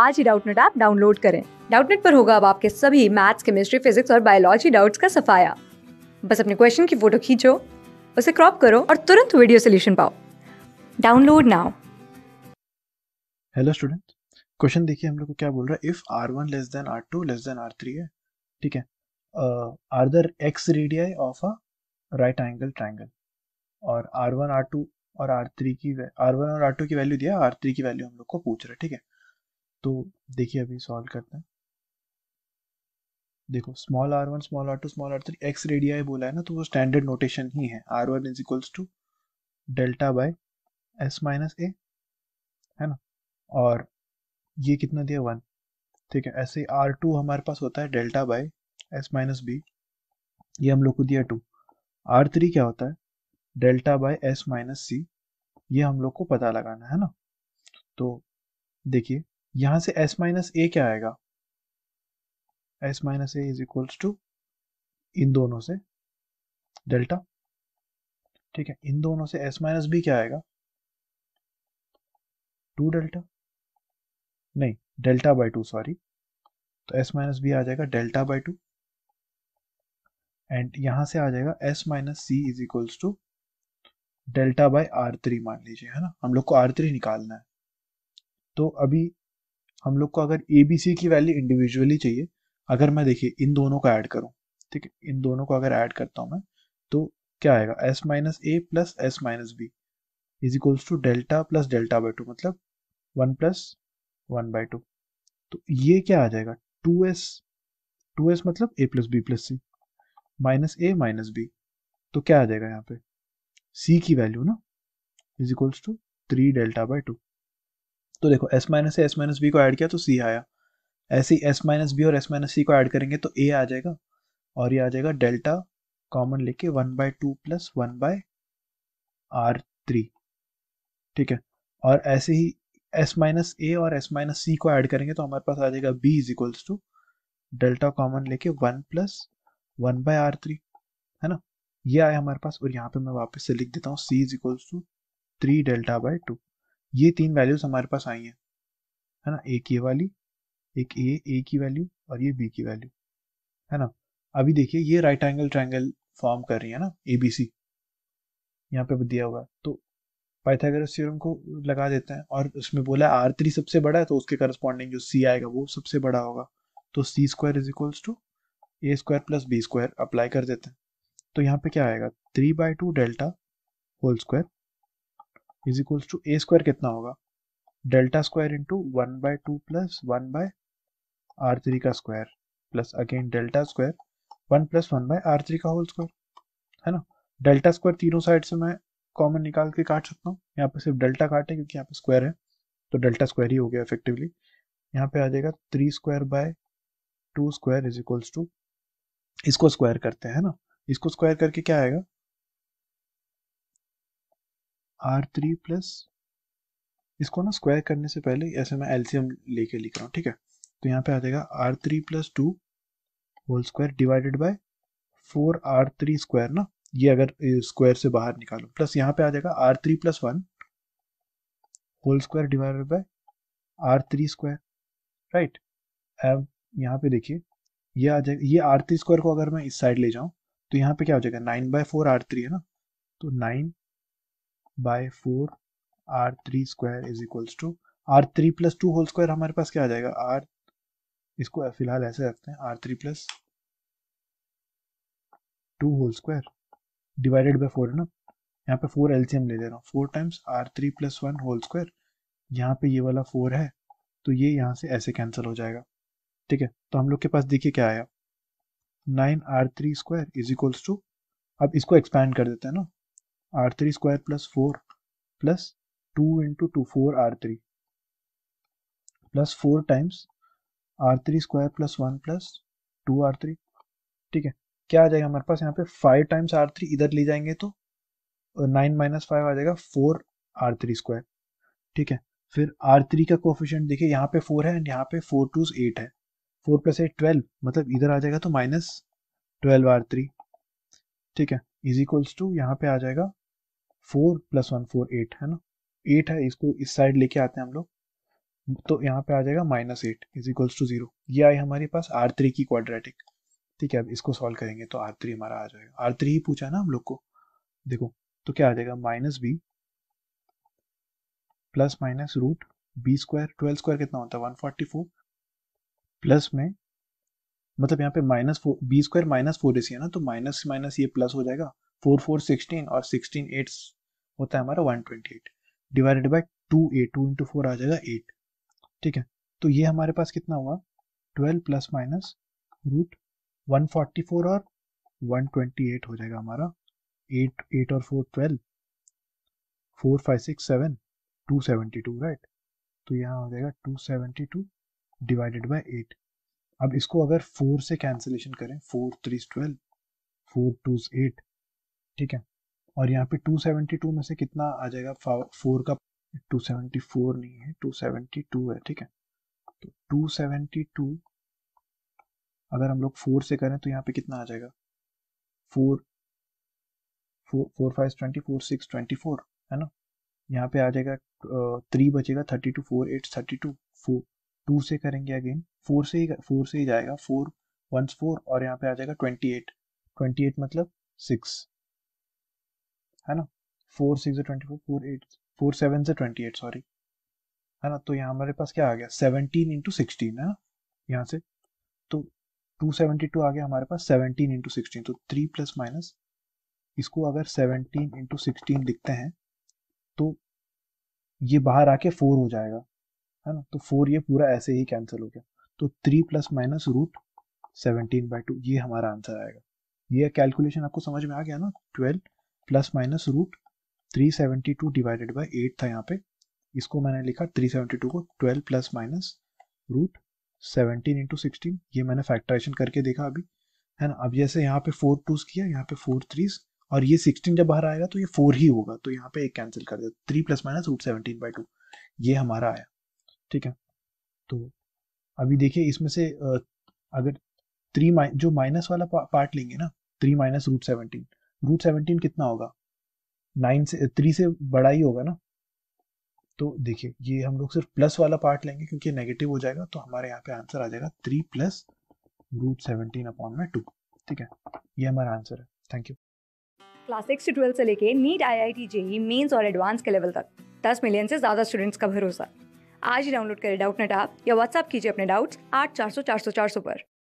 आज ही Doubtnut app download करें डाउटनेट पर होगा अब आपके सभी मैथ्स केमिस्ट्री फिजिक्स और बायोलॉजी डाउट्स का सफाया बस अपने क्वेश्चन की फोटो खींचो उसे क्रॉप करो और तुरंत वीडियो सोल्यूशन पाओ download now hello student question देखिए हम लोग को क्या बोल रहा है if R one less than R two less than R three है ठीक है R the ex radii of a right angle triangle और आर वन आर टू और आर थ्री की आर वन और आर टू की वैल्यू दिया R three की वैल्यू हम लोग को पूछ रहा है ठीक है तो देखिए अभी सॉल्व करते हैं देखो small R one small R two small R three ex radii बोला है ना तो वो स्टैंडर्ड नोटेशन ही है R one is equals to delta by S minus A है ना और ये कितना दिया वन ठीक है ऐसे आर टू हमारे पास होता है delta by S minus B ये हम लोग को दिया टू आर थ्री क्या होता है delta by S minus C ये हम लोग को पता लगाना है ना तो देखिए यहां से एस माइनस ए क्या आएगा S minus A is equals to इन दोनों से डेल्टा ठीक है इन दोनों से एस माइनस बी क्या आएगा टू डेल्टा नहीं डेल्टा बाई टू सॉरी तो एस माइनस बी आ जाएगा डेल्टा बाई टू एंड यहां से आ जाएगा S minus C is equals to delta by R three मान लीजिए है ना हम लोग को आर थ्री निकालना है तो अभी हम लोग को अगर ए बी सी की वैल्यू इंडिविजुअली चाहिए अगर मैं देखिए इन दोनों को ऐड करूँ ठीक है इन दोनों को अगर ऐड करता हूँ मैं तो क्या आएगा S minus A plus S minus B is equals to delta plus delta by two मतलब one plus one by two तो ये क्या आ जाएगा टू एस टू एस मतलब A plus B plus C minus A minus B तो क्या आ जाएगा यहाँ पे सी की वैल्यू ना is equals to three delta by two तो देखो एस माइनस से एस माइनस बी को ऐड किया तो सी आया ऐसे ही एस माइनस बी और एस माइनस सी को ऐड करेंगे तो ए आ जाएगा और ये आ जाएगा डेल्टा कॉमन लेके one by two plus one by R three ठीक है और ऐसे ही एस माइनस ए और एस माइनस सी को ऐड करेंगे तो हमारे पास आ जाएगा B is equals to delta common लेके one plus one by R three है ना ये आया हमारे पास और यहाँ पे मैं वापस से लिख देता हूँ C is equals to three delta by two ये तीन वैल्यूज हमारे पास आई हैं है ना एक ये वाली एक ए ए की वैल्यू और ये बी की वैल्यू है ना अभी देखिए ये राइट एंगल ट्राइंगल फॉर्म कर रही है ना ए बी सी यहाँ पे दिया हुआ है तो पाइथागोरस थ्योरम को लगा देते हैं और उसमें बोला आर थ्री सबसे बड़ा है तो उसके करस्पॉन्डिंग जो सी आएगा वो सबसे बड़ा होगा तो C square is equals to A square plus B square apply कर देते हैं तो यहाँ पे क्या आएगा three by two delta whole square is equals to A square कितना होगा delta square into one by two plus one by R three का square plus again delta square one plus one by R three का whole square है ना delta square तीनों side से मैं common निकाल के काट सकता हूँ यहाँ पे सिर्फ डेल्टा काटे क्योंकि यहाँ पे स्क्वायर है तो डेल्टा स्क्वायर ही हो गया इफेक्टिवली यहाँ पे आ जाएगा three square by two square is equals to इसको स्क्वायर करते हैं ना इसको स्क्वायर करके क्या आएगा आर थ्री प्लस इसको ना स्क्वायर करने से पहले ऐसे मैं एल्सियम लेके लिख रहा हूँ ठीक है तो यहाँ पे आ जाएगा R three plus two whole square divided by four R three square ना ये अगर स्क्वायर से बाहर निकालो प्लस यहाँ पे आ जाएगा R three plus one whole square divided by R three square right अब यहाँ पे देखिए ये आ जाएगा ये आर थ्री स्क्वायर को अगर मैं इस साइड ले जाऊँ तो यहाँ पे क्या हो जाएगा nine by four R three है ना तो nine by four R three square is equals to R three plus two whole square हमारे पास क्या आ जाएगा आर इसको फिलहाल ऐसे रखते हैं R three plus two whole square divided by four है ना यहाँ पे फोर एलसीएम ले ले रहा हूँ four times R three plus one whole square यहाँ पे ये वाला फोर है तो ये यहाँ से ऐसे कैंसिल हो जाएगा ठीक है तो हम लोग के पास देखिए क्या आया nine R three square is equals to अब इसको एक्सपैंड कर देते हैं ना R three square plus four plus two into two four R three plus four times R three square plus one plus two R three ठीक है क्या आ जाएगा हमारे पास यहाँ पे फाइव टाइम्स आर थ्री इधर ले जाएंगे तो नाइन माइनस फाइव आ जाएगा फोर आर थ्री स्क्वायर ठीक है फिर आर थ्री का कोफिशियंट देखिए यहाँ पे फोर है एंड यहाँ पे फोर टू एट है फोर प्लस एट ट्वेल्व मतलब इधर आ जाएगा तो माइनस ट्वेल्व आर थ्री ठीक है इज इक्वल्स टू यहाँ पे आ जाएगा four plus one four eight है ना एट है इसको इस साइड लेके आते हैं हम लोग तो यहाँ पे आ जाएगा minus eight is equals to zero ये आई हमारे पास आर थ्री की क्वाड्रेटिक ठीक है अब इसको सॉल्व करेंगे तो आर थ्री हमारा आ जाएगा आर थ्री ही पूछा ना हम लोग को देखो तो क्या आ जाएगा minus B plus minus root B square twelve square कितना होता है वन फोर्टी फोर प्लस में मतलब यहाँ पे minus four B square minus four A C है ना तो माइनस माइनस ये प्लस हो जाएगा फोर फोर सिक्सटीन और सिक्सटीन एट होता है हमारा 128 divided by two A two into four आ जाएगा एट ठीक है तो ये हमारे पास कितना हुआ twelve plus minus root one forty four और वन ट्वेंटी एट हो जाएगा हमारा एट एट और four twelve four five six seven two seventy two right तो यहाँ हो जाएगा two seventy two divided by eight अब इसको अगर फोर से कैंसिलेशन करें four three twelve four two eight ठीक है और यहाँ पे 272 में से कितना आ जाएगा फोर का 274 नहीं है 272 है ठीक है तो 272 अगर हम लोग फोर से करें तो यहाँ पे कितना आ जाएगा four four five twenty four six twenty four है ना यहाँ पे आ जाएगा थ्री बचेगा thirty two four eight thirty two four two से करेंगे अगेन फोर से ही फोर से ही जाएगा फोर वंस फोर और यहाँ पे आ जाएगा ट्वेंटी एट ट्वेंटी एट मतलब सिक्स है ना four six twenty four four eight four seven से ट्वेंटी एट सॉरी है ना तो यहाँ हमारे पास क्या आ गया सेवनटीन इंटू सिक्सटीन है ना यहाँ से तो टू सेवेंटी टू आ गया हमारे पास सेवनटीन इंटू सिक्सटीन तो थ्री प्लस माइनस इसको अगर सेवनटीन इंटू सिक्सटीन लिखते हैं तो ये बाहर आके फोर हो जाएगा है ना तो फोर ये पूरा ऐसे ही कैंसिल हो गया तो three plus minus root seventeen by two ये हमारा आंसर आएगा ये कैलकुलेशन आपको समझ में आ गया ना twelve plus minus root three seventy two divided by eight था यहाँ पे इसको मैंने लिखा थ्री सेवेंटी टू को twelve plus minus root seventeen into sixteen ये मैंने फैक्ट्राइशन करके देखा अभी है ना अब जैसे यहाँ पे फोर टूज किया यहाँ पे फोर थ्रीज और ये सिक्सटीन जब बाहर आएगा तो ये फोर ही होगा तो यहाँ पे एक कैंसिल कर दे three plus minus root seventeen by two ये हमारा आया ठीक है तो अभी देखिए इसमें से अगर थ्री जो माइनस वाला पार्ट लेंगे ना three minus root seventeen root seventeen कितना होगा नाइन से थ्री से बड़ा ही होगा ना तो देखिए ये हम लोग सिर्फ प्लस वाला पार्ट लेंगे क्योंकि नेगेटिव हो जाएगा तो हमारे यहाँ पे आंसर आ जाएगा three plus root seventeen upon में टू ठीक है ये हमारा आंसर है थैंक यू क्लास सिक्स से ट्वेल्थ से लेके NEET I I T JEE Mains और एडवांस के लेवल तक दस मिलियन से ज़्यादा स्टूडेंट्स का भरोसा आज ही डाउनलोड करें डाउट नेट आप या व्हाट्सअप कीजिए अपने डाउट्स आठ चार सौ चार सौ चार सौ पर